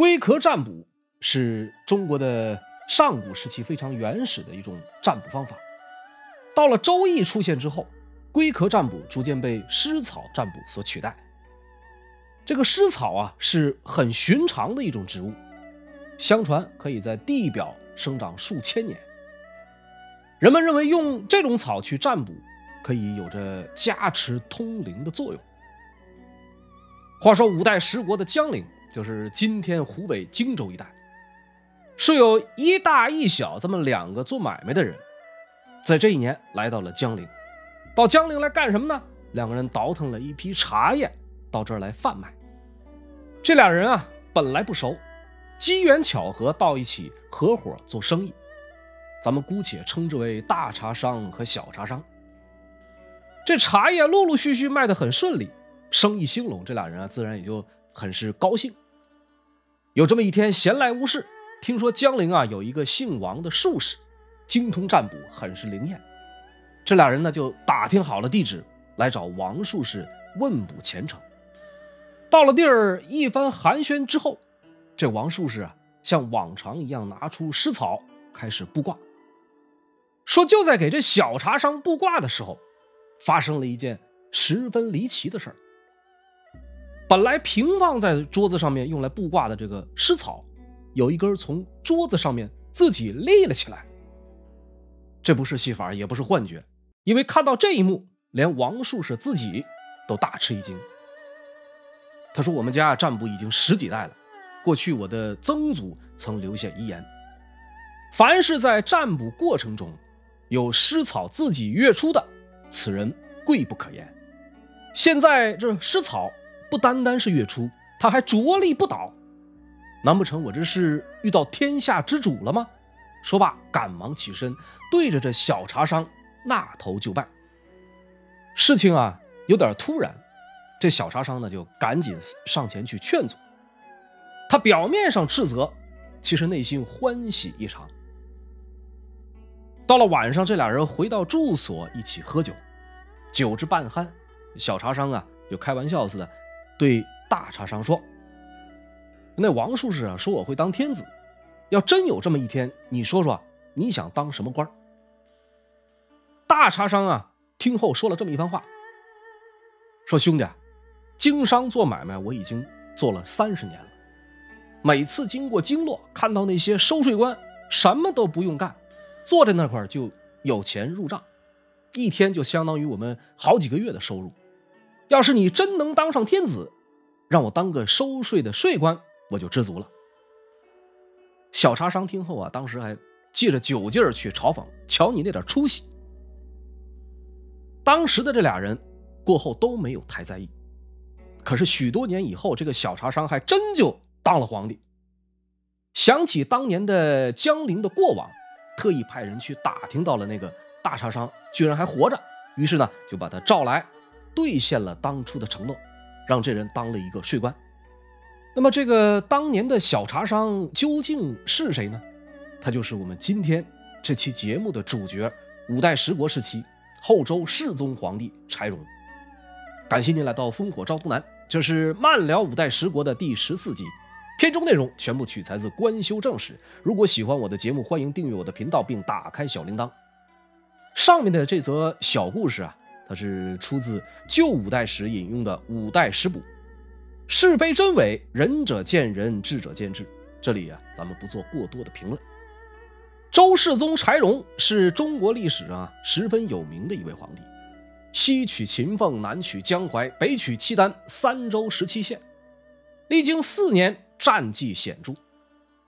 龟壳占卜是中国的上古时期非常原始的一种占卜方法。到了《周易》出现之后，龟壳占卜逐渐被蓍草占卜所取代。这个蓍草啊，是很寻常的一种植物，相传可以在地表生长数千年。人们认为用这种草去占卜，可以有着加持通灵的作用。话说五代十国的江陵就是今天湖北荆州一带，是有一大一小这么两个做买卖的人，在这一年来到了江陵，到江陵来干什么呢？两个人倒腾了一批茶叶到这儿来贩卖。这俩人啊，本来不熟，机缘巧合到一起合伙做生意，咱们姑且称之为大茶商和小茶商。这茶叶陆陆续续卖得很顺利，生意兴隆，这俩人啊自然也就很是高兴。有这么一天，闲来无事，听说江陵啊有一个姓王的术士，精通占卜，很是灵验。这俩人呢就打听好了地址，来找王术士问卜前程。到了地儿，一番寒暄之后，这王术士啊像往常一样拿出诗草，开始布卦。说就在给这小茶商布卦的时候，发生了一件十分离奇的事儿。本来平放在桌子上面用来布挂的这个湿草，有一根从桌子上面自己立了起来。这不是戏法，也不是幻觉，因为看到这一幕，连王术士自己都大吃一惊。他说：“我们家占卜已经十几代了，过去我的曾祖曾留下遗言，凡是在占卜过程中有湿草自己跃出的，此人贵不可言。现在这湿草。”不单单是月初，他还着力不倒。难不成我这是遇到天下之主了吗？说罢，赶忙起身，对着这小茶商那头就拜。事情啊，有点突然。这小茶商呢，就赶紧上前去劝阻。他表面上斥责，其实内心欢喜异常。到了晚上，这俩人回到住所一起喝酒，酒至半酣，小茶商啊，就开玩笑似的。对大茶商说：“那王术士啊，说我会当天子，要真有这么一天，你说说，你想当什么官？”大茶商啊，听后说了这么一番话：“说兄弟，经商做买卖，我已经做了三十年了。每次经过经络，看到那些收税官，什么都不用干，坐在那块就有钱入账，一天就相当于我们好几个月的收入。”要是你真能当上天子，让我当个收税的税官，我就知足了。小茶商听后啊，当时还借着酒劲儿去嘲讽：“瞧你那点出息！”当时的这俩人过后都没有太在意。可是许多年以后，这个小茶商还真就当了皇帝。想起当年的江陵的过往，特意派人去打听到了那个大茶商居然还活着，于是呢就把他召来。兑现了当初的承诺，让这人当了一个税官。那么，这个当年的小茶商究竟是谁呢？他就是我们今天这期节目的主角——五代十国时期后周世宗皇帝柴荣。感谢您来到《烽火照东南》，这是《漫聊五代十国》的第十四集。片中内容全部取材自《官修正史》。如果喜欢我的节目，欢迎订阅我的频道并打开小铃铛。上面的这则小故事啊。他是出自《旧五代史》引用的《五代十补》，是非真伪，仁者见仁，智者见智。这里啊，咱们不做过多的评论。周世宗柴荣是中国历史上十分有名的一位皇帝，西取秦凤，南取江淮，北取契丹，三州十七县，历经四年，战绩显著。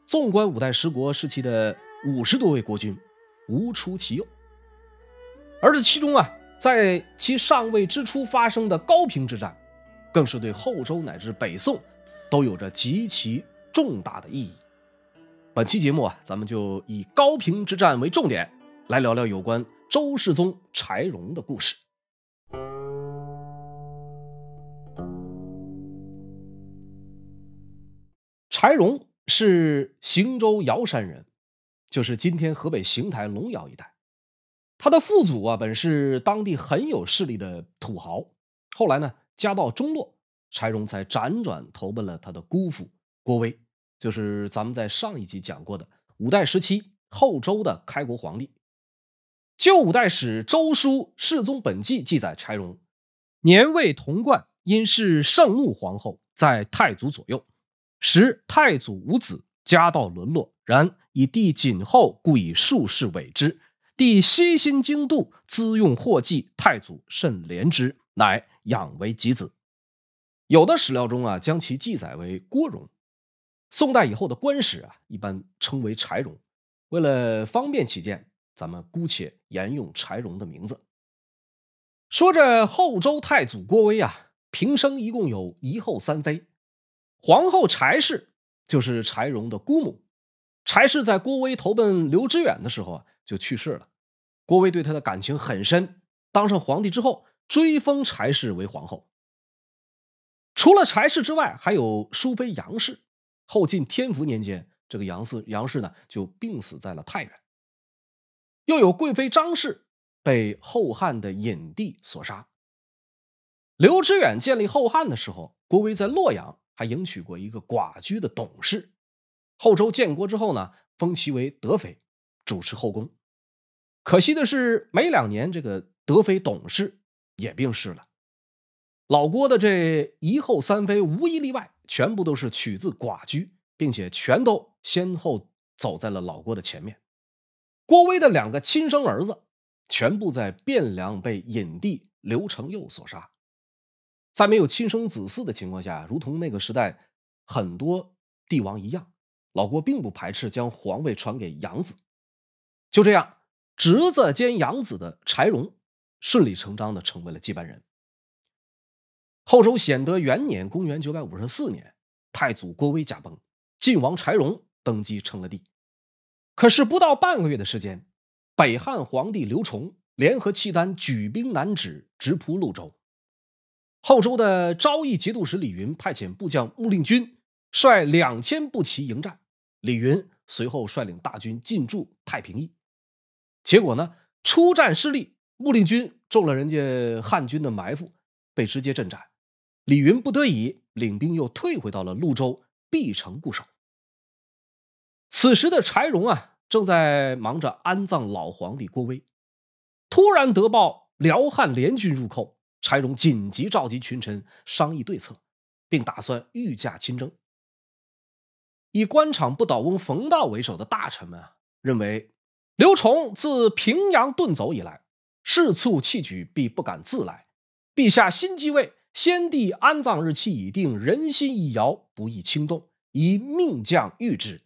纵观五代十国时期的五十多位国君，无出其右。而这其中啊。在其上位之初发生的高平之战，更是对后周乃至北宋都有着极其重大的意义。本期节目啊，咱们就以高平之战为重点，来聊聊有关周世宗柴荣的故事。柴荣是邢州尧山人，就是今天河北邢台隆尧一带。他的父祖啊，本是当地很有势力的土豪，后来呢，家道中落，柴荣才辗转投奔了他的姑父郭威，就是咱们在上一集讲过的五代时期后周的开国皇帝。《旧五代史·周书·世宗本纪》记载：柴荣年位同冠，因是圣穆皇后在太祖左右，时太祖无子，家道沦落，然以帝锦后，故以庶士委之。帝悉心经度，资用祸计，太祖甚怜之，乃养为己子。有的史料中啊，将其记载为郭荣。宋代以后的官史啊，一般称为柴荣。为了方便起见，咱们姑且沿用柴荣的名字。说这后周太祖郭威啊，平生一共有一后三妃。皇后柴氏就是柴荣的姑母。柴氏在郭威投奔刘知远的时候啊，就去世了。郭威对他的感情很深，当上皇帝之后，追封柴氏为皇后。除了柴氏之外，还有淑妃杨氏。后晋天福年间，这个杨氏杨氏呢就病死在了太原。又有贵妃张氏被后汉的隐帝所杀。刘知远建立后汉的时候，郭威在洛阳还迎娶过一个寡居的董氏。后周建国之后呢，封其为德妃，主持后宫。可惜的是，没两年，这个德妃董氏也病逝了。老郭的这一后三妃无一例外，全部都是取自寡居，并且全都先后走在了老郭的前面。郭威的两个亲生儿子，全部在汴梁被隐帝刘承佑所杀。在没有亲生子嗣的情况下，如同那个时代很多帝王一样，老郭并不排斥将皇位传给养子。就这样。侄子兼养子的柴荣，顺理成章的成为了接班人。后周显德元年（公元954年），太祖郭威驾崩，晋王柴荣登基称了帝。可是不到半个月的时间，北汉皇帝刘崇联合契丹举兵南指，直扑潞州。后周的昭义节度使李云派遣部将穆令军率两千步骑迎战。李云随后率领大军进驻太平邑。结果呢？出战失利，穆令军中了人家汉军的埋伏，被直接镇斩。李云不得已领兵又退回到了潞州、必城固守。此时的柴荣啊，正在忙着安葬老皇帝郭威，突然得报辽汉联军入寇，柴荣紧急召集群臣商议对策，并打算御驾亲征。以官场不倒翁冯道为首的大臣们啊，认为。刘崇自平阳遁走以来，士卒弃举，必不敢自来。陛下新即位，先帝安葬日期已定，人心一摇，不宜轻动，宜命将御之。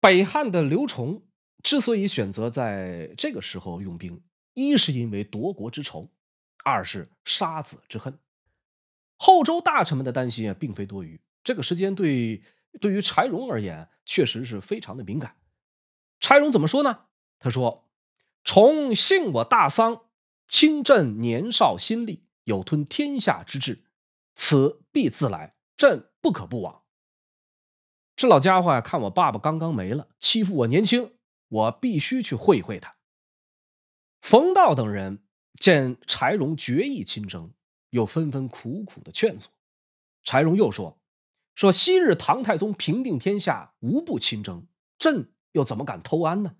北汉的刘崇之所以选择在这个时候用兵，一是因为夺国之仇，二是杀子之恨。后周大臣们的担心啊，并非多余。这个时间对对于柴荣而言，确实是非常的敏感。柴荣怎么说呢？他说：“崇信我大丧，亲朕年少心力，有吞天下之志，此必自来。朕不可不往。”这老家伙呀，看我爸爸刚刚没了，欺负我年轻，我必须去会会他。冯道等人见柴荣决意亲征，又纷纷苦苦的劝阻。柴荣又说：“说昔日唐太宗平定天下，无不亲征，朕。”又怎么敢偷安呢？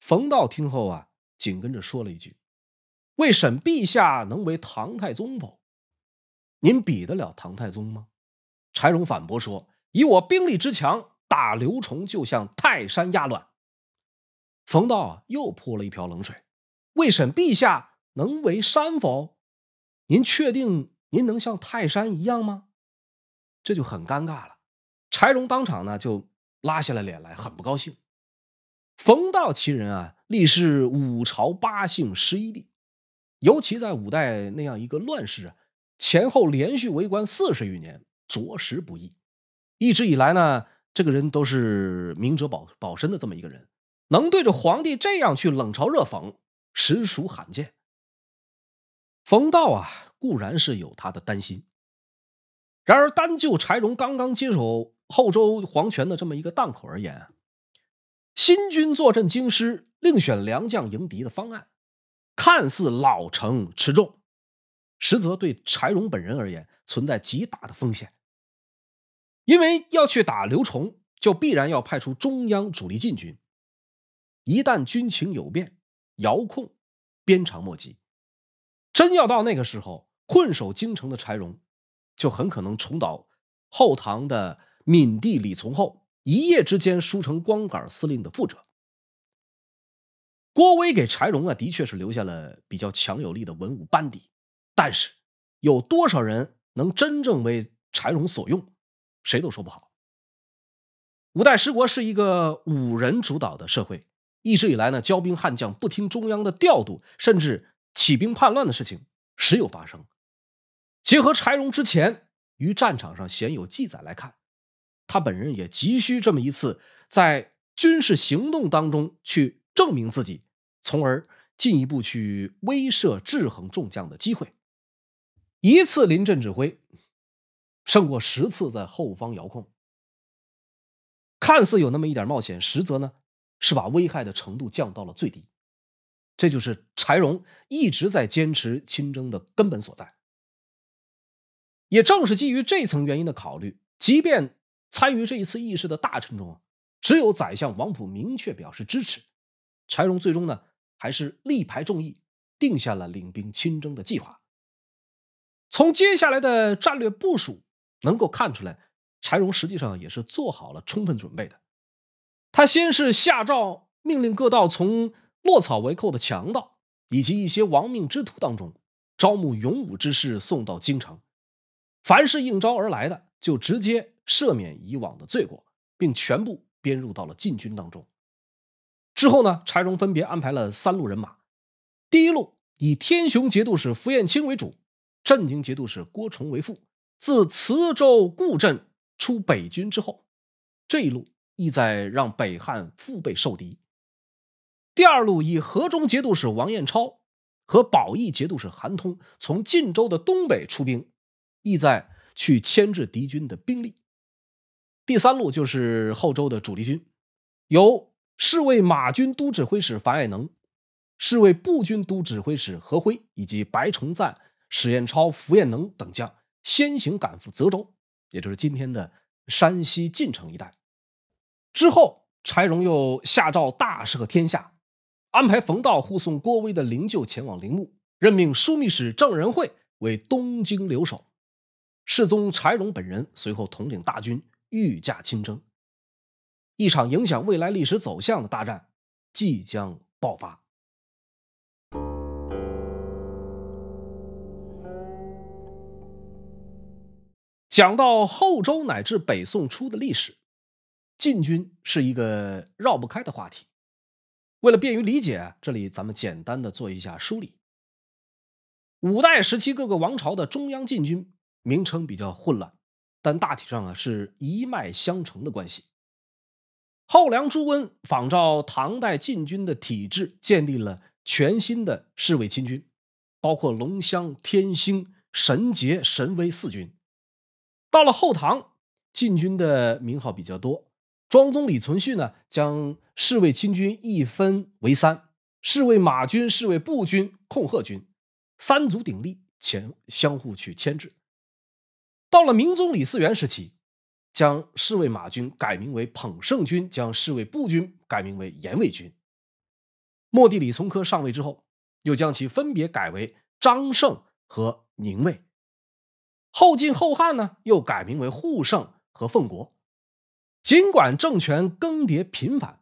冯道听后啊，紧跟着说了一句：“为审陛下能为唐太宗否？您比得了唐太宗吗？”柴荣反驳说：“以我兵力之强，打刘崇就像泰山压卵。”冯道啊，又泼了一瓢冷水：“为审陛下能为山否？您确定您能像泰山一样吗？”这就很尴尬了。柴荣当场呢，就拉下了脸来，很不高兴。冯道其人啊，历仕五朝八姓十一帝，尤其在五代那样一个乱世啊，前后连续为官四十余年，着实不易。一直以来呢，这个人都是明哲保保身的这么一个人，能对着皇帝这样去冷嘲热讽，实属罕见。冯道啊，固然是有他的担心，然而单就柴荣刚刚接手后周皇权的这么一个档口而言。啊，新军坐镇京师，另选良将迎敌的方案，看似老成持重，实则对柴荣本人而言存在极大的风险。因为要去打刘崇，就必然要派出中央主力进军。一旦军情有变，遥控鞭长莫及。真要到那个时候，困守京城的柴荣，就很可能重蹈后唐的闵帝李从厚。一夜之间输成光杆司令的覆辙，郭威给柴荣啊，的确是留下了比较强有力的文武班底，但是有多少人能真正为柴荣所用，谁都说不好。五代十国是一个五人主导的社会，一直以来呢，骄兵悍将不听中央的调度，甚至起兵叛乱的事情时有发生。结合柴荣之前于战场上鲜有记载来看。他本人也急需这么一次在军事行动当中去证明自己，从而进一步去威慑制衡众将的机会。一次临阵指挥胜过十次在后方遥控。看似有那么一点冒险，实则呢是把危害的程度降到了最低。这就是柴荣一直在坚持亲征的根本所在。也正是基于这层原因的考虑，即便。参与这一次议事的大臣中，只有宰相王普明确表示支持。柴荣最终呢，还是力排众议，定下了领兵亲征的计划。从接下来的战略部署能够看出来，柴荣实际上也是做好了充分准备的。他先是下诏命令各道从落草为寇的强盗以及一些亡命之徒当中招募勇武之士送到京城，凡是应招而来的就直接。赦免以往的罪过，并全部编入到了禁军当中。之后呢，柴荣分别安排了三路人马：第一路以天雄节度使符彦卿为主，镇宁节度使郭崇为副；自磁州固镇出北军之后，这一路意在让北汉腹背受敌。第二路以河中节度使王彦超和保义节度使韩通从晋州的东北出兵，意在去牵制敌军的兵力。第三路就是后周的主力军，由侍卫马军都指挥使樊爱能、侍卫步军都指挥使何辉以及白崇赞、史彦超、符彦能等将先行赶赴泽州，也就是今天的山西晋城一带。之后，柴荣又下诏大赦天下，安排冯道护送郭威的灵柩前往陵墓，任命枢密使郑仁惠为东京留守，世宗柴荣本人随后统领大军。御驾亲征，一场影响未来历史走向的大战即将爆发。讲到后周乃至北宋初的历史，禁军是一个绕不开的话题。为了便于理解，这里咱们简单的做一下梳理。五代时期各个王朝的中央禁军名称比较混乱。但大体上啊，是一脉相承的关系。后梁朱温仿照唐代禁军的体制，建立了全新的侍卫亲军，包括龙骧、天星、神杰、神威四军。到了后唐，禁军的名号比较多。庄宗李存勖呢，将侍卫亲军一分为三：侍卫马军、侍卫步军、控鹤军，三足鼎立，前相互去牵制。到了明宗李嗣源时期，将侍卫马军改名为捧圣军，将侍卫步军改名为延卫军。末帝李从珂上位之后，又将其分别改为张胜和宁卫。后晋、后汉呢，又改名为护圣和奉国。尽管政权更迭频繁，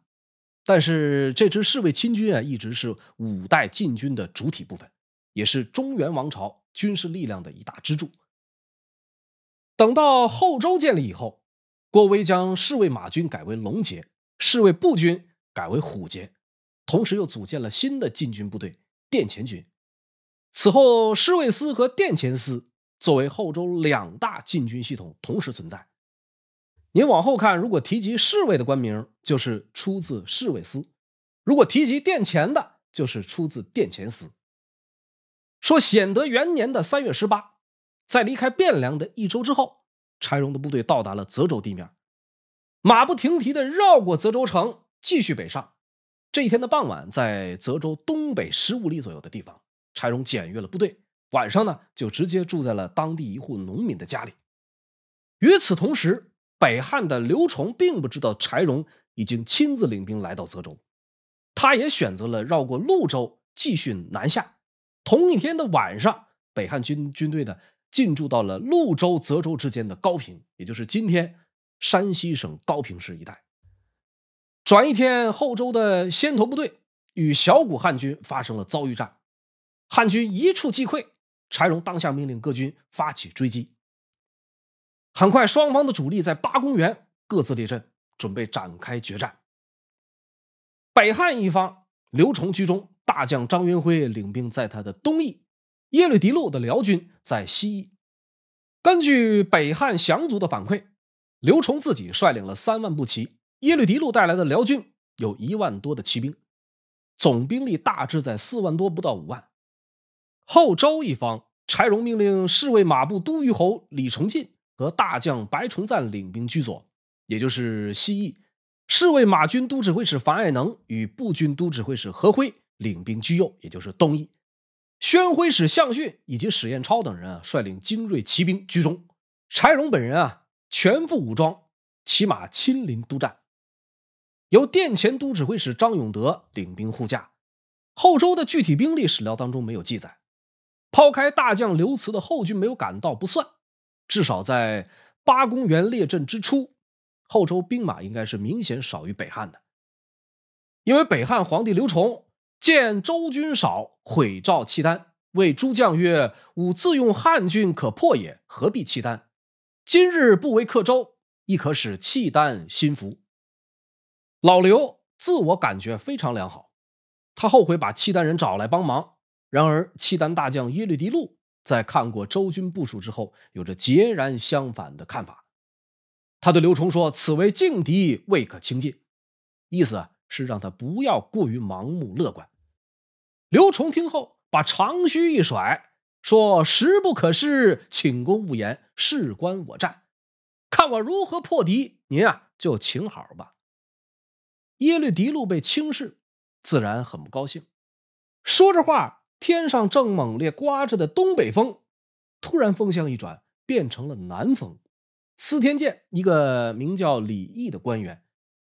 但是这支侍卫亲军啊，一直是五代禁军的主体部分，也是中原王朝军事力量的一大支柱。等到后周建立以后，郭威将侍卫马军改为龙杰，侍卫步军改为虎杰，同时又组建了新的禁军部队殿前军。此后，侍卫司和殿前司作为后周两大禁军系统同时存在。您往后看，如果提及侍卫的官名，就是出自侍卫司；如果提及殿前的，就是出自殿前司。说显德元年的三月十八。在离开汴梁的一周之后，柴荣的部队到达了泽州地面，马不停蹄地绕过泽州城，继续北上。这一天的傍晚，在泽州东北十五里左右的地方，柴荣检阅了部队，晚上呢就直接住在了当地一户农民的家里。与此同时，北汉的刘崇并不知道柴荣已经亲自领兵来到泽州，他也选择了绕过潞州继续南下。同一天的晚上，北汉军军队的。进驻到了潞州、泽州之间的高平，也就是今天山西省高平市一带。转一天，后周的先头部队与小股汉军发生了遭遇战，汉军一触即溃。柴荣当下命令各军发起追击。很快，双方的主力在八公园各自列阵，准备展开决战。北汉一方，刘崇居中，大将张元辉领兵在他的东翼。耶律迪禄的辽军在西翼。根据北汉降族的反馈，刘崇自己率领了三万步骑，耶律迪禄带来的辽军有一万多的骑兵，总兵力大致在四万多不到五万。后周一方，柴荣命令侍卫马部都虞侯李崇进和大将白崇赞领兵居左，也就是西翼；侍卫马军都指挥使樊爱能与步军都指挥使何辉领兵居右，也就是东翼。宣徽使项逊以及史彦超等人啊，率领精锐骑兵居中；柴荣本人啊，全副武装，骑马亲临督战。由殿前都指挥使张永德领兵护驾。后周的具体兵力史料当中没有记载。抛开大将刘慈的后军没有赶到不算，至少在八公元列阵之初，后周兵马应该是明显少于北汉的，因为北汉皇帝刘崇。见周军少，毁赵契丹，谓诸将曰：“吾自用汉军可破也，何必契丹？今日不为克周，亦可使契丹心服。”老刘自我感觉非常良好，他后悔把契丹人找来帮忙。然而，契丹大将耶律狄路在看过周军部署之后，有着截然相反的看法。他对刘崇说：“此为劲敌，未可轻进。”意思是让他不要过于盲目乐观。刘崇听后，把长须一甩，说：“时不可失，请公勿言，事关我战，看我如何破敌。您啊，就请好吧。”耶律狄路被轻视，自然很不高兴。说着话，天上正猛烈刮着的东北风，突然风向一转，变成了南风。司天监一个名叫李毅的官员，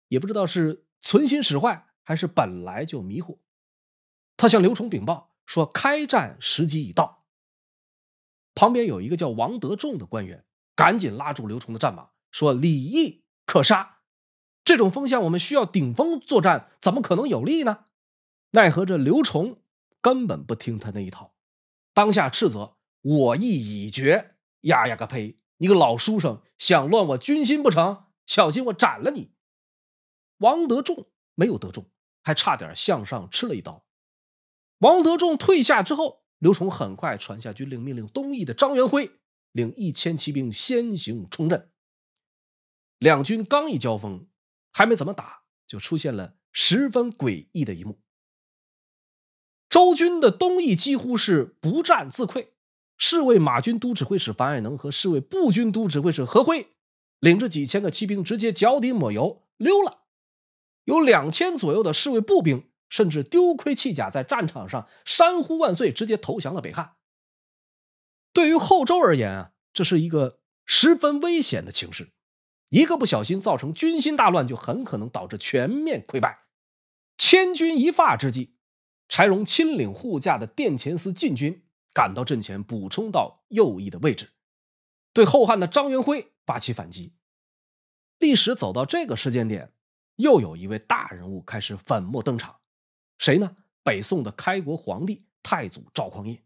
也不知道是存心使坏，还是本来就迷惑。他向刘崇禀报说：“开战时机已到。”旁边有一个叫王德仲的官员，赶紧拉住刘崇的战马，说：“李毅可杀，这种风向我们需要顶风作战，怎么可能有利呢？”奈何这刘崇根本不听他那一套，当下斥责：“我意已决，呀呀个呸！你个老书生，想乱我军心不成？小心我斩了你！”王德仲没有得中，还差点向上吃了一刀。王德忠退下之后，刘崇很快传下军令，命令东翼的张元辉领一千骑兵先行冲阵。两军刚一交锋，还没怎么打，就出现了十分诡异的一幕：周军的东翼几乎是不战自溃，侍卫马军都指挥使樊爱能和侍卫步军都指挥使何辉，领着几千个骑兵直接脚底抹油溜了，有两千左右的侍卫步兵。甚至丢盔弃甲，在战场上山呼万岁，直接投降了北汉。对于后周而言啊，这是一个十分危险的情势，一个不小心造成军心大乱，就很可能导致全面溃败。千钧一发之际，柴荣亲领护驾的殿前司禁军赶到阵前，补充到右翼的位置，对后汉的张元辉发起反击。历史走到这个时间点，又有一位大人物开始粉墨登场。谁呢？北宋的开国皇帝太祖赵匡胤。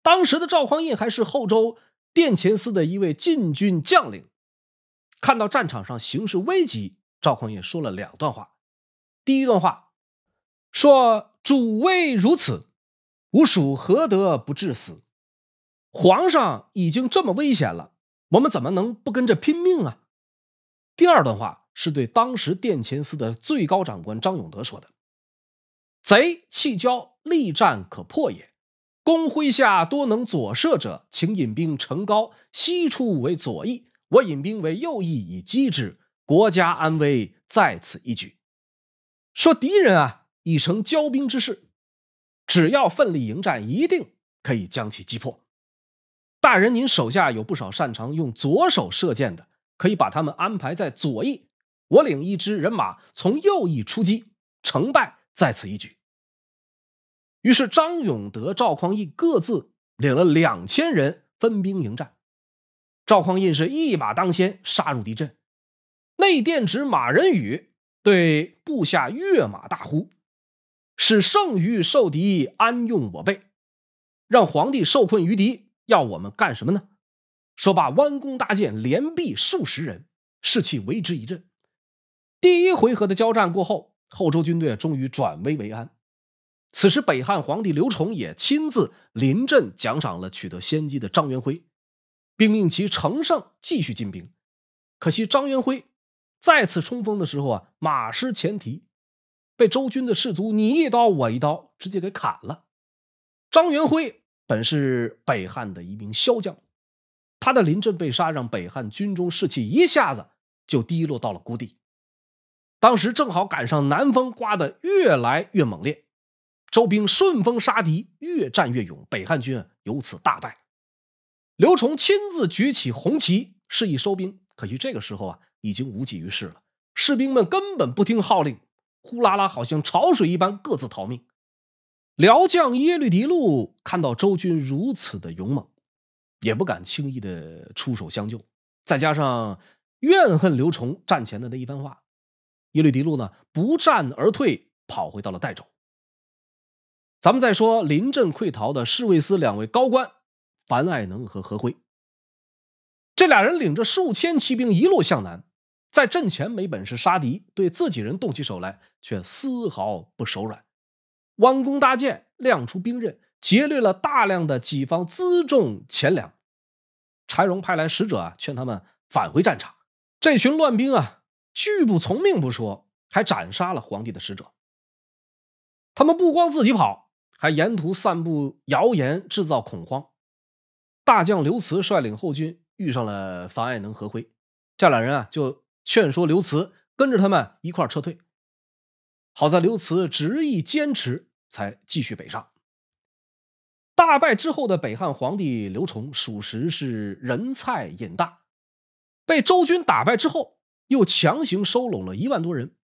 当时的赵匡胤还是后周殿前司的一位禁军将领。看到战场上形势危急，赵匡胤说了两段话。第一段话说：“主位如此，吾属何德不至死？”皇上已经这么危险了，我们怎么能不跟着拼命啊？第二段话是对当时殿前司的最高长官张永德说的。贼弃骄，力战可破也。公麾下多能左射者，请引兵城高西出为左翼，我引兵为右翼以击之。国家安危在此一举。说敌人啊，已成骄兵之势，只要奋力迎战，一定可以将其击破。大人，您手下有不少擅长用左手射箭的，可以把他们安排在左翼，我领一支人马从右翼出击，成败在此一举。于是，张永德、赵匡胤各自领了两千人，分兵迎战。赵匡胤是一马当先，杀入敌阵。内殿指马仁宇对部下跃马大呼：“使圣余受敌，安用我辈？让皇帝受困于敌，要我们干什么呢？”说罢，弯弓搭箭，连毙数十人，士气为之一振。第一回合的交战过后，后周军队终于转危为安。此时，北汉皇帝刘崇也亲自临阵奖赏了取得先机的张元辉，并命其乘胜继续进兵。可惜张元辉再次冲锋的时候啊，马失前蹄，被周军的士卒你一刀我一刀直接给砍了。张元辉本是北汉的一名骁将，他的临阵被杀，让北汉军中士气一下子就低落到了谷底。当时正好赶上南风刮得越来越猛烈。周兵顺风杀敌，越战越勇，北汉军啊由此大败。刘崇亲自举起红旗，示意收兵，可惜这个时候啊已经无济于事了。士兵们根本不听号令，呼啦啦好像潮水一般各自逃命。辽将耶律狄路看到周军如此的勇猛，也不敢轻易的出手相救。再加上怨恨刘崇战前的那一番话，耶律狄路呢不战而退，跑回到了代州。咱们再说临阵溃逃的侍卫司两位高官，樊爱能和何辉，这俩人领着数千骑兵一路向南，在阵前没本事杀敌，对自己人动起手来却丝毫不手软，弯弓搭箭，亮出兵刃，劫掠了大量的己方辎重钱粮。柴荣派来使者啊，劝他们返回战场，这群乱兵啊，拒不从命不说，还斩杀了皇帝的使者。他们不光自己跑。还沿途散布谣言，制造恐慌。大将刘慈率领后军遇上了房爱能和辉，这俩人啊就劝说刘慈跟着他们一块撤退。好在刘慈执意坚持，才继续北上。大败之后的北汉皇帝刘崇，属实是人菜瘾大。被周军打败之后，又强行收拢了一万多人，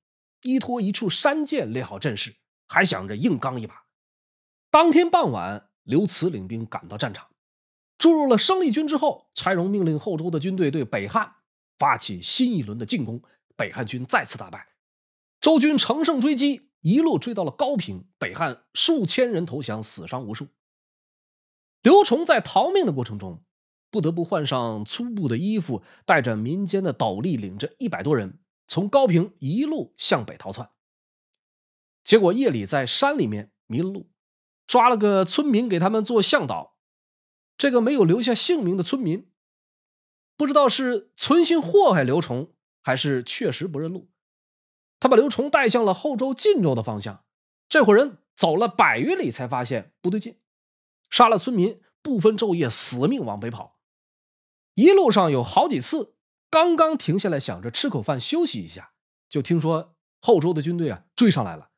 依托一处山涧列好阵势，还想着硬刚一把。当天傍晚，刘慈领兵赶到战场，注入了生力军之后，柴荣命令后周的军队对北汉发起新一轮的进攻。北汉军再次大败，周军乘胜追击，一路追到了高平，北汉数千人投降，死伤无数。刘崇在逃命的过程中，不得不换上粗布的衣服，带着民间的斗笠，领着一百多人从高平一路向北逃窜。结果夜里在山里面迷了路。抓了个村民给他们做向导，这个没有留下姓名的村民，不知道是存心祸害刘崇，还是确实不认路。他把刘崇带向了后周晋州的方向。这伙人走了百余里，才发现不对劲，杀了村民，不分昼夜，死命往北跑。一路上有好几次，刚刚停下来想着吃口饭休息一下，就听说后周的军队啊追上来了。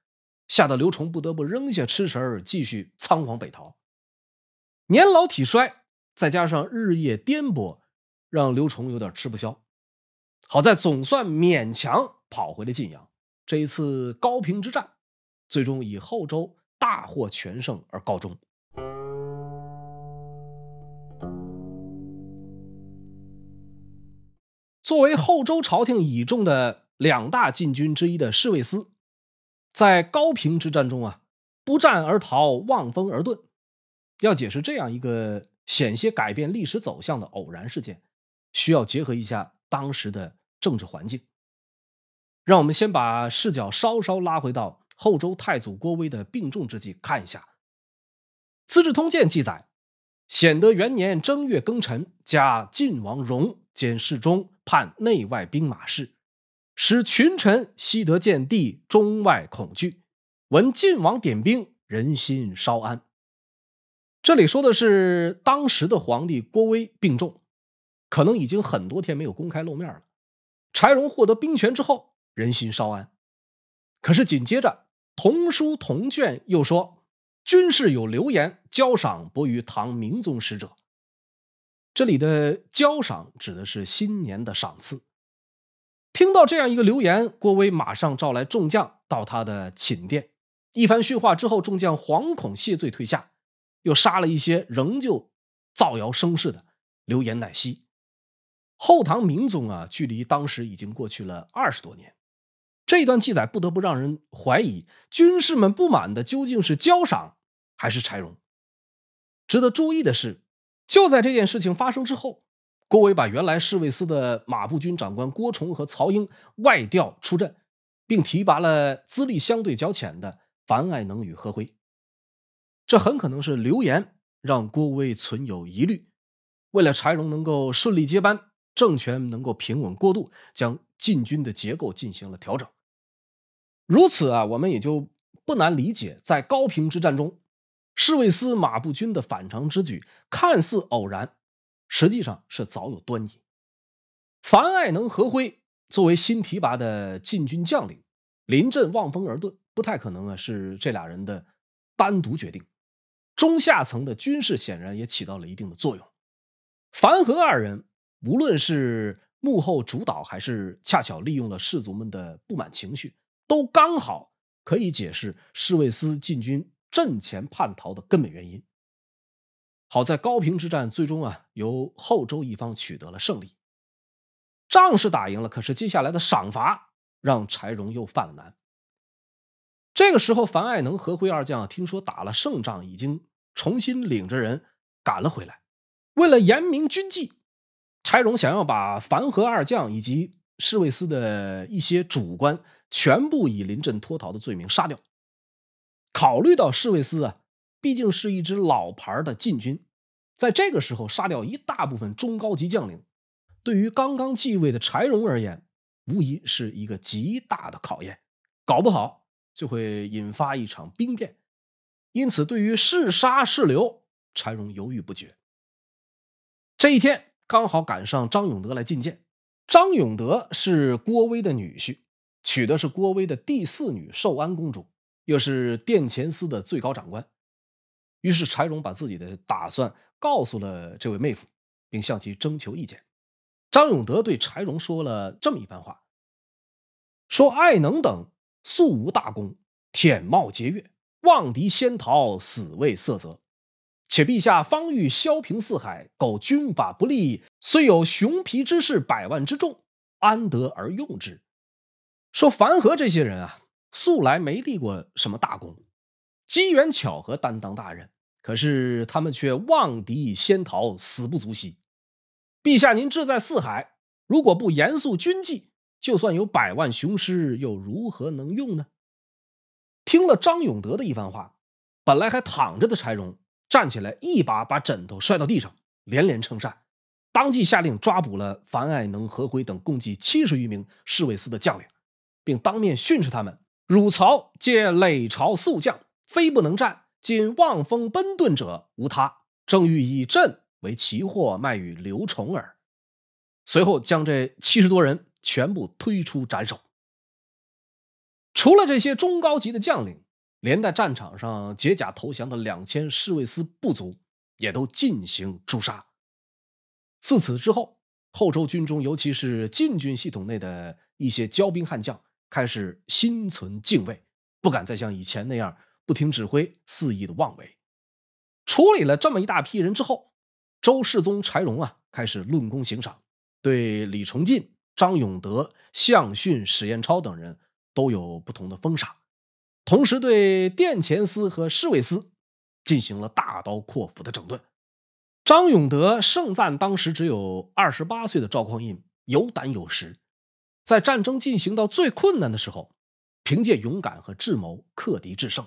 吓得刘崇不得不扔下吃食儿，继续仓皇北逃。年老体衰，再加上日夜颠簸，让刘崇有点吃不消。好在总算勉强跑回了晋阳。这一次高平之战，最终以后周大获全胜而告终。作为后周朝廷倚重的两大禁军之一的侍卫司。在高平之战中啊，不战而逃，望风而遁。要解释这样一个险些改变历史走向的偶然事件，需要结合一下当时的政治环境。让我们先把视角稍稍拉回到后周太祖郭威的病重之际，看一下《资治通鉴》记载：显德元年正月庚辰，加晋王荣兼侍中，判内外兵马事。使群臣悉得见帝，中外恐惧；闻晋王点兵，人心稍安。这里说的是当时的皇帝郭威病重，可能已经很多天没有公开露面了。柴荣获得兵权之后，人心稍安。可是紧接着，同书同卷又说：“军事有流言，交赏不于唐明宗使者。”这里的“交赏”指的是新年的赏赐。听到这样一个流言，郭威马上召来众将到他的寝殿，一番训话之后，众将惶恐谢罪退下，又杀了一些仍旧造谣生事的流言奶昔。后唐明宗啊，距离当时已经过去了二十多年，这段记载不得不让人怀疑，军士们不满的究竟是交赏还是柴荣？值得注意的是，就在这件事情发生之后。郭威把原来侍卫司的马步军长官郭崇和曹英外调出阵，并提拔了资历相对较浅的樊爱能与何辉。这很可能是流言让郭威存有疑虑。为了柴荣能够顺利接班，政权能够平稳过渡，将禁军的结构进行了调整。如此啊，我们也就不难理解，在高平之战中，侍卫司马步军的反常之举看似偶然。实际上是早有端倪。樊爱能、何辉作为新提拔的禁军将领，临阵望风而遁，不太可能啊，是这俩人的单独决定。中下层的军事显然也起到了一定的作用。樊、何二人无论是幕后主导，还是恰巧利用了士族们的不满情绪，都刚好可以解释侍卫司禁军阵前叛逃的根本原因。好在高平之战最终啊，由后周一方取得了胜利。仗是打赢了，可是接下来的赏罚让柴荣又犯了难。这个时候，樊爱能和辉二将听说打了胜仗，已经重新领着人赶了回来。为了严明军纪，柴荣想要把樊和二将以及侍卫司的一些主官全部以临阵脱逃的罪名杀掉。考虑到侍卫司啊。毕竟是一支老牌的禁军，在这个时候杀掉一大部分中高级将领，对于刚刚继位的柴荣而言，无疑是一个极大的考验，搞不好就会引发一场兵变。因此，对于是杀是留，柴荣犹豫不决。这一天刚好赶上张永德来觐见，张永德是郭威的女婿，娶的是郭威的第四女寿安公主，又是殿前司的最高长官。于是柴荣把自己的打算告诉了这位妹夫，并向其征求意见。张永德对柴荣说了这么一番话，说：“爱能等素无大功，舔帽节钺，望敌先逃，死未色泽。且陛下方欲削平四海，苟军法不利，虽有熊皮之士百万之众，安得而用之？”说：“樊和这些人啊，素来没立过什么大功，机缘巧合担当大任。”可是他们却望敌先逃，死不足惜。陛下，您志在四海，如果不严肃军纪，就算有百万雄师，又如何能用呢？听了张永德的一番话，本来还躺着的柴荣站起来，一把把枕头摔到地上，连连称善，当即下令抓捕了樊爱能、何辉等共计七十余名侍卫司的将领，并当面训斥他们：“汝曹皆累朝宿将，非不能战。”今望风奔遁者无他，正欲以朕为奇货卖与刘崇耳。随后将这七十多人全部推出斩首。除了这些中高级的将领，连带战场上解甲投降的两千侍卫司部卒，也都进行诛杀。自此之后，后周军中，尤其是禁军系统内的一些骄兵悍将，开始心存敬畏，不敢再像以前那样。不听指挥，肆意的妄为。处理了这么一大批人之后，周世宗柴荣啊，开始论功行赏，对李崇进、张永德、向逊、史彦超等人都有不同的封赏，同时对殿前司和侍卫司进行了大刀阔斧的整顿。张永德盛赞当时只有二十八岁的赵匡胤有胆有识，在战争进行到最困难的时候，凭借勇敢和智谋克敌制胜。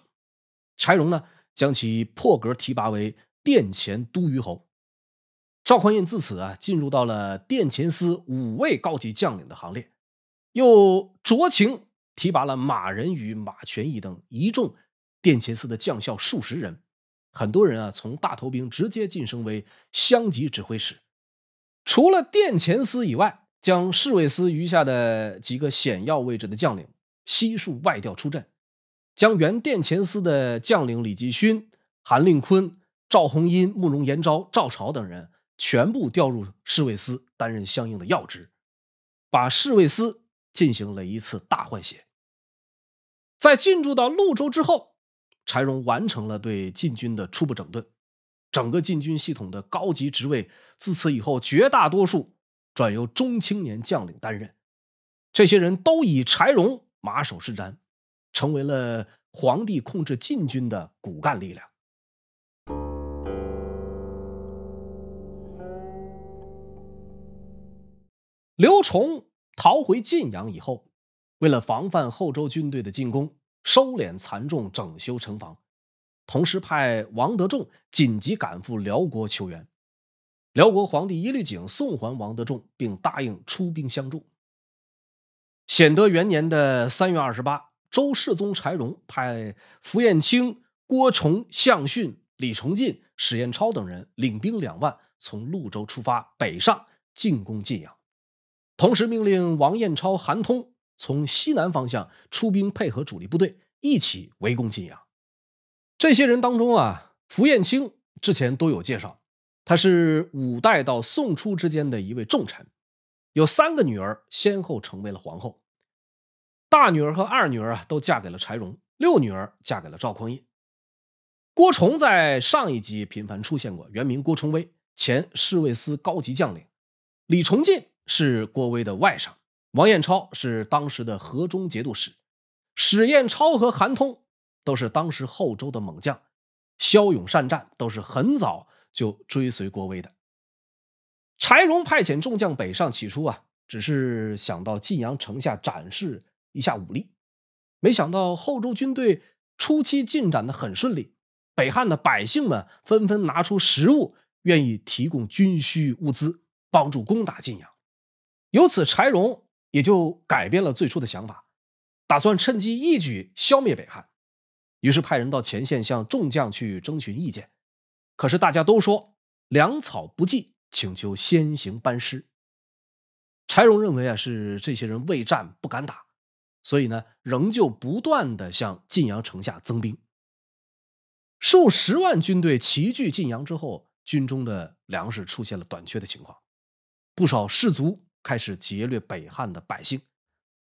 柴荣呢，将其破格提拔为殿前都虞侯。赵匡胤自此啊，进入到了殿前司五位高级将领的行列，又酌情提拔了马仁玉、马全义等一众殿前司的将校数十人，很多人啊，从大头兵直接晋升为乡级指挥使。除了殿前司以外，将侍卫司余下的几个显要位置的将领悉数外调出阵，将原殿前司的将领李继勋、韩令坤、赵弘殷、慕容延昭、赵朝等人全部调入侍卫司担任相应的要职，把侍卫司进行了一次大换血。在进驻到潞州之后，柴荣完成了对禁军的初步整顿，整个禁军系统的高级职位自此以后绝大多数转由中青年将领担任，这些人都以柴荣马首是瞻。成为了皇帝控制禁军的骨干力量。刘崇逃回晋阳以后，为了防范后周军队的进攻，收敛残众，整修城防，同时派王德重紧急赶赴辽国求援。辽国皇帝耶律璟送还王德重，并答应出兵相助。显德元年的三月二十八。周世宗柴荣派符彦卿、郭崇、向训、李崇进、史彦超等人领兵两万，从潞州出发北上进攻晋阳，同时命令王彦超、韩通从西南方向出兵，配合主力部队一起围攻晋阳。这些人当中啊，符彦卿之前都有介绍，他是五代到宋初之间的一位重臣，有三个女儿先后成为了皇后。大女儿和二女儿啊都嫁给了柴荣，六女儿嫁给了赵匡胤。郭崇在上一集频繁出现过，原名郭崇威，前侍卫司高级将领。李崇进是郭威的外甥，王彦超是当时的河中节度使。史彦超和韩通都是当时后周的猛将，骁勇善战，都是很早就追随郭威的。柴荣派遣众将北上，起初啊只是想到晋阳城下展示。一下武力，没想到后周军队初期进展的很顺利，北汉的百姓们纷纷拿出食物，愿意提供军需物资，帮助攻打晋阳。由此，柴荣也就改变了最初的想法，打算趁机一举消灭北汉。于是派人到前线向众将去征询意见，可是大家都说粮草不济，请求先行班师。柴荣认为啊，是这些人畏战不敢打。所以呢，仍旧不断的向晋阳城下增兵。数十万军队齐聚晋阳之后，军中的粮食出现了短缺的情况，不少士卒开始劫掠北汉的百姓，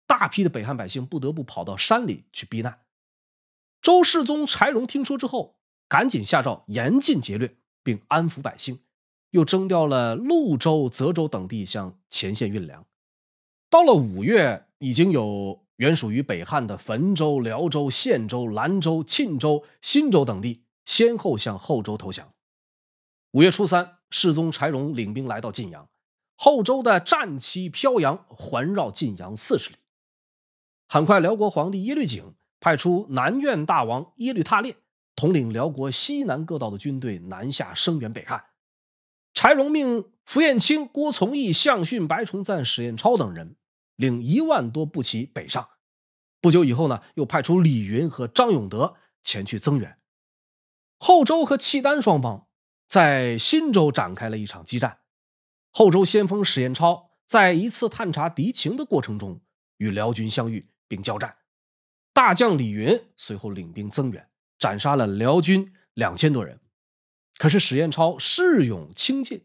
大批的北汉百姓不得不跑到山里去避难。周世宗柴荣听说之后，赶紧下诏严禁劫掠，并安抚百姓，又征调了潞州、泽州等地向前线运粮。到了五月，已经有。原属于北汉的汾州、辽州、献州、兰州、沁州、忻州等地，先后向后周投降。五月初三，世宗柴荣领兵来到晋阳，后周的战旗飘扬，环绕晋阳四十里。很快，辽国皇帝耶律璟派出南院大王耶律挞烈，统领辽国西南各道的军队南下声援北汉。柴荣命符彦卿、郭从义、向训、白崇赞、史彦超等人。领一万多步骑北上，不久以后呢，又派出李云和张永德前去增援。后周和契丹双方在忻州展开了一场激战。后周先锋史彦超在一次探查敌情的过程中与辽军相遇并交战，大将李云随后领兵增援，斩杀了辽军两千多人。可是史彦超势勇轻进，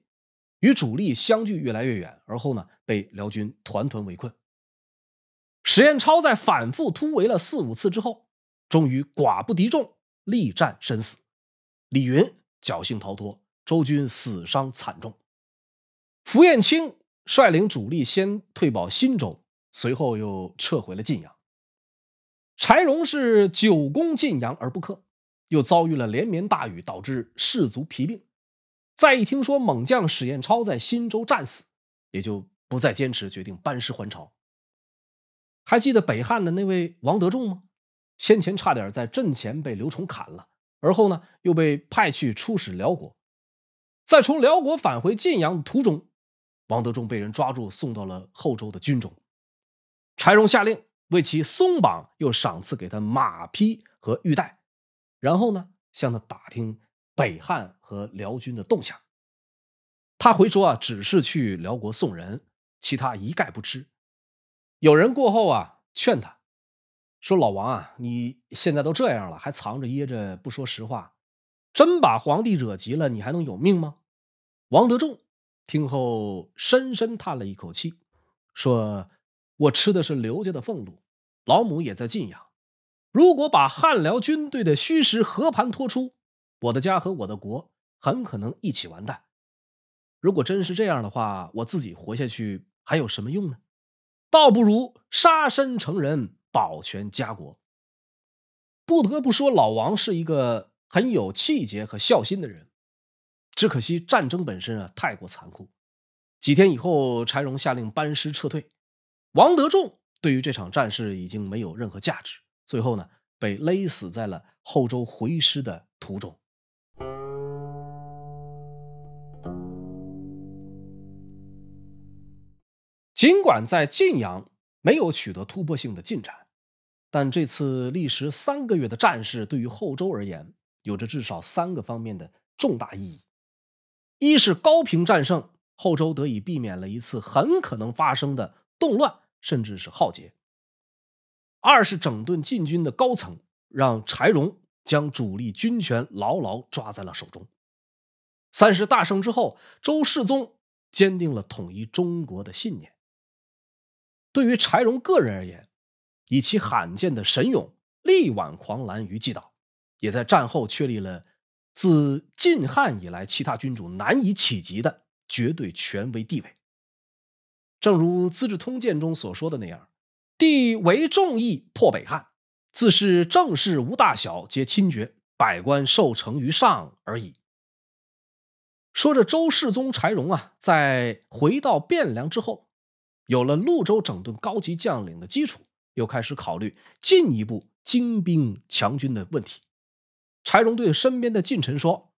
与主力相距越来越远，而后呢，被辽军团团围困。史彦超在反复突围了四五次之后，终于寡不敌众，力战身死。李云侥幸逃脱，周军死伤惨重。符彦卿率领主力先退保忻州，随后又撤回了晋阳。柴荣是久攻晋阳而不克，又遭遇了连绵大雨，导致士卒疲病。再一听说猛将史彦超在忻州战死，也就不再坚持，决定班师还朝。还记得北汉的那位王德仲吗？先前差点在阵前被刘崇砍了，而后呢又被派去出使辽国，在从辽国返回晋阳的途中，王德仲被人抓住，送到了后周的军中。柴荣下令为其松绑，又赏赐给他马匹和玉带，然后呢向他打听北汉和辽军的动向。他回说啊，只是去辽国送人，其他一概不知。有人过后啊，劝他说：“老王啊，你现在都这样了，还藏着掖着不说实话，真把皇帝惹急了，你还能有命吗？”王德重听后深深叹了一口气，说：“我吃的是刘家的俸禄，老母也在晋阳。如果把汉辽军队的虚实和盘托出，我的家和我的国很可能一起完蛋。如果真是这样的话，我自己活下去还有什么用呢？”倒不如杀身成仁，保全家国。不得不说，老王是一个很有气节和孝心的人。只可惜战争本身啊太过残酷。几天以后，柴荣下令班师撤退。王德重对于这场战事已经没有任何价值，最后呢被勒死在了后周回师的途中。尽管在晋阳没有取得突破性的进展，但这次历时三个月的战事对于后周而言有着至少三个方面的重大意义：一是高平战胜，后周得以避免了一次很可能发生的动乱甚至是浩劫；二是整顿晋军的高层，让柴荣将主力军权牢牢抓在了手中；三是大胜之后，周世宗坚定了统一中国的信念。对于柴荣个人而言，以其罕见的神勇，力挽狂澜于既倒，也在战后确立了自晋汉以来其他君主难以企及的绝对权威地位。正如《资治通鉴》中所说的那样：“帝为众义破北汉，自是政事无大小，皆亲决，百官受成于上而已。”说着周世宗柴荣啊，在回到汴梁之后。有了潞州整顿高级将领的基础，又开始考虑进一步精兵强军的问题。柴荣对身边的近臣说：“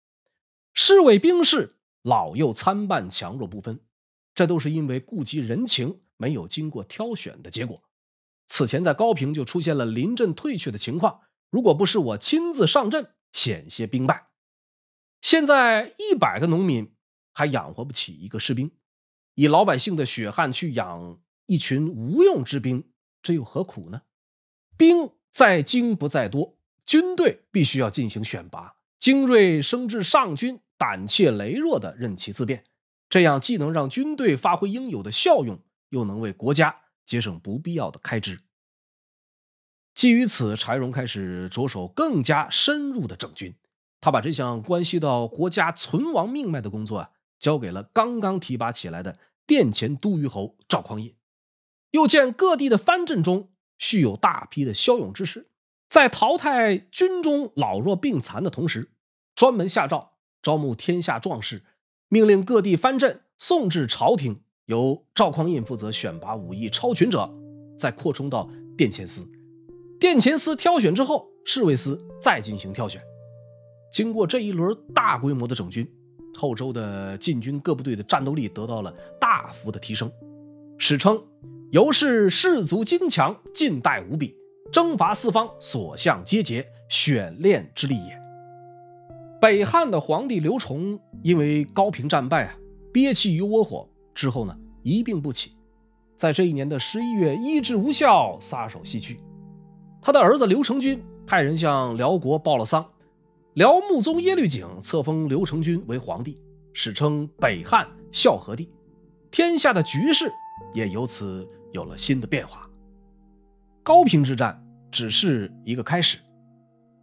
侍卫兵士老幼参半，强弱不分，这都是因为顾及人情，没有经过挑选的结果。此前在高平就出现了临阵退却的情况，如果不是我亲自上阵，险些兵败。现在一百个农民还养活不起一个士兵。”以老百姓的血汗去养一群无用之兵，这又何苦呢？兵在精不在多，军队必须要进行选拔，精锐升至上军，胆怯羸弱的任其自便。这样既能让军队发挥应有的效用，又能为国家节省不必要的开支。基于此，柴荣开始着手更加深入的整军，他把这项关系到国家存亡命脉的工作啊。交给了刚刚提拔起来的殿前都虞侯赵匡胤。又见各地的藩镇中蓄有大批的骁勇之士，在淘汰军中老弱病残的同时，专门下诏招募天下壮士，命令各地藩镇送至朝廷，由赵匡胤负责选拔武艺超群者，再扩充到殿前司。殿前司挑选之后，侍卫司再进行挑选。经过这一轮大规模的整军。后周的禁军各部队的战斗力得到了大幅的提升，史称“尤氏士卒精强，劲代无比，征伐四方，所向皆捷，选练之利也”。北汉的皇帝刘崇因为高平战败啊，憋气于窝火，之后呢一病不起，在这一年的十一月医治无效，撒手西去。他的儿子刘承钧派人向辽国报了丧。辽穆宗耶律璟册封刘承君为皇帝，史称北汉孝和帝。天下的局势也由此有了新的变化。高平之战只是一个开始，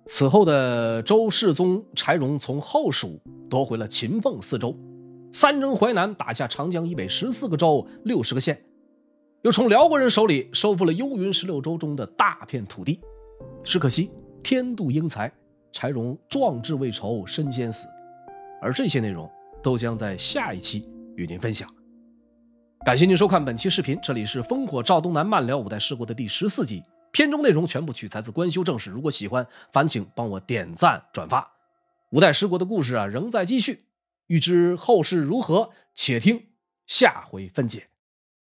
此后的周世宗柴荣从后蜀夺回了秦凤四州，三征淮南，打下长江以北十四个州、六十个县，又从辽国人手里收复了幽云十六州中的大片土地。只可惜天妒英才。柴荣壮志未酬身先死，而这些内容都将在下一期与您分享。感谢您收看本期视频，这里是《烽火照东南》漫聊五代十国的第十四集，片中内容全部取材自《官修正史》。如果喜欢，烦请帮我点赞转发。五代十国的故事啊，仍在继续，欲知后事如何，且听下回分解。